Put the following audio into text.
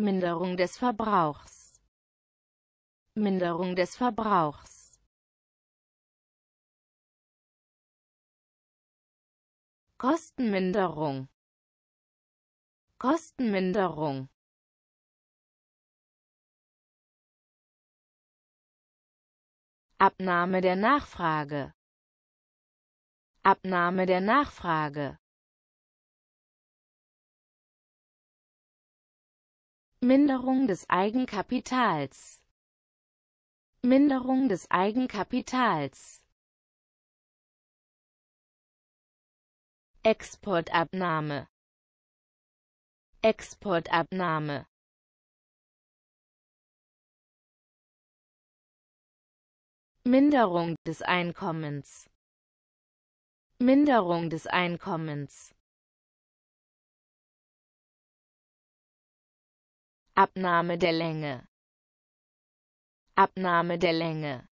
Minderung des Verbrauchs Minderung des Verbrauchs Kostenminderung Kostenminderung Abnahme der Nachfrage Abnahme der Nachfrage Minderung des Eigenkapitals Minderung des Eigenkapitals Exportabnahme Exportabnahme Minderung des Einkommens Minderung des Einkommens Abnahme der Länge Abnahme der Länge